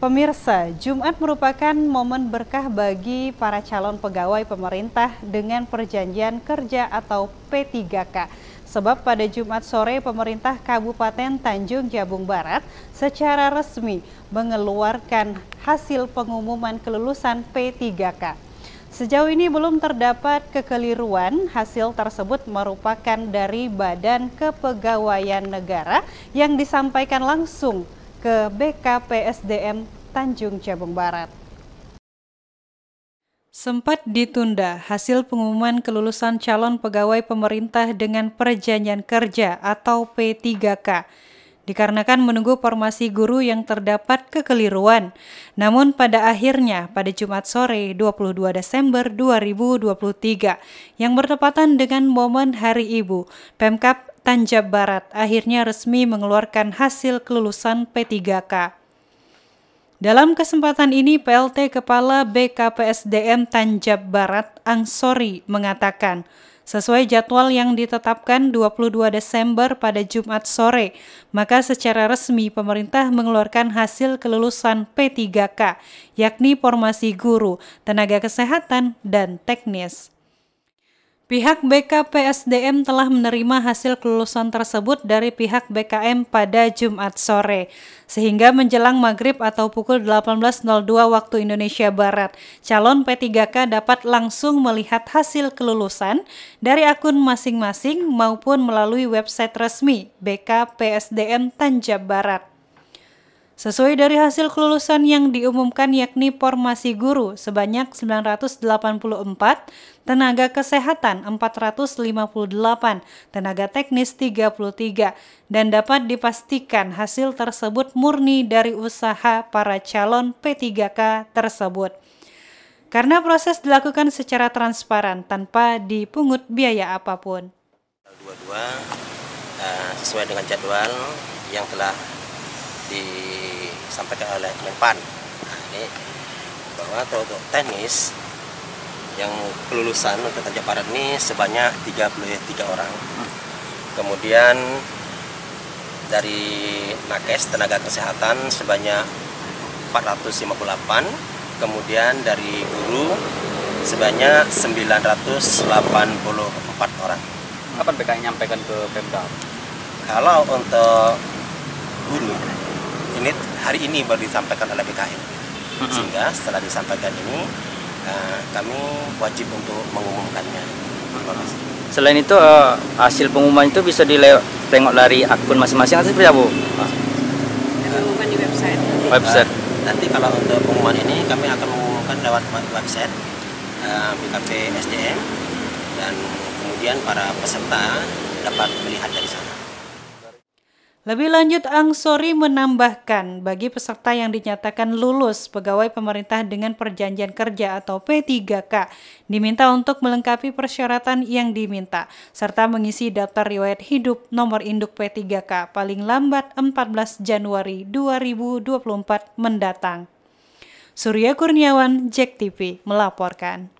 Pemirsa, Jumat merupakan momen berkah bagi para calon pegawai pemerintah dengan perjanjian kerja atau P3K. Sebab pada Jumat sore pemerintah Kabupaten Tanjung Jabung Barat secara resmi mengeluarkan hasil pengumuman kelulusan P3K. Sejauh ini belum terdapat kekeliruan, hasil tersebut merupakan dari Badan Kepegawaian Negara yang disampaikan langsung ke BKPSDM Tanjung Jabung Barat. Sempat ditunda hasil pengumuman kelulusan calon pegawai pemerintah dengan perjanjian kerja atau P3K dikarenakan menunggu formasi guru yang terdapat kekeliruan. Namun pada akhirnya pada Jumat sore 22 Desember 2023 yang bertepatan dengan momen Hari Ibu, Pemkap Tanjab Barat akhirnya resmi mengeluarkan hasil kelulusan P3K. Dalam kesempatan ini, PLT Kepala BKPSDM Tanjab Barat Angsori mengatakan, sesuai jadwal yang ditetapkan 22 Desember pada Jumat sore, maka secara resmi pemerintah mengeluarkan hasil kelulusan P3K, yakni formasi guru, tenaga kesehatan, dan teknis. Pihak BKPSDM telah menerima hasil kelulusan tersebut dari pihak BKM pada Jumat sore, sehingga menjelang maghrib atau pukul 18.02 waktu Indonesia Barat, calon P3K dapat langsung melihat hasil kelulusan dari akun masing-masing maupun melalui website resmi BKPSDM Tanjab Barat. Sesuai dari hasil kelulusan yang diumumkan yakni formasi guru sebanyak 984, tenaga kesehatan 458, tenaga teknis 33, dan dapat dipastikan hasil tersebut murni dari usaha para calon P3K tersebut. Karena proses dilakukan secara transparan tanpa dipungut biaya apapun. 22 uh, eh, sesuai dengan jadwal yang telah di disampaikan oleh Menpan nah, ini bahwa untuk tenis yang kelulusan untuk Tanjung Barat ini sebanyak 33 orang kemudian dari nakes tenaga kesehatan sebanyak 458 kemudian dari guru sebanyak 984 orang kapan PKI nyampaikan ke Pemda? kalau untuk guru ini hari ini baru disampaikan oleh BKN sehingga setelah disampaikan ini eh, kami wajib untuk mengumumkannya selain itu eh, hasil pengumuman itu bisa dilihat dari akun masing-masing atau seperti apa? Pengumuman di website. Website. Nah, nanti kalau untuk pengumuman ini kami akan mengumumkan lewat website uh, eh, BKP SDM dan kemudian para peserta dapat melihat dari sana. Lebih lanjut, Angsori menambahkan bagi peserta yang dinyatakan lulus pegawai pemerintah dengan perjanjian kerja atau P3K diminta untuk melengkapi persyaratan yang diminta serta mengisi daftar riwayat hidup nomor induk P3K paling lambat 14 Januari 2024 mendatang. Surya Kurniawan, Jack TV melaporkan.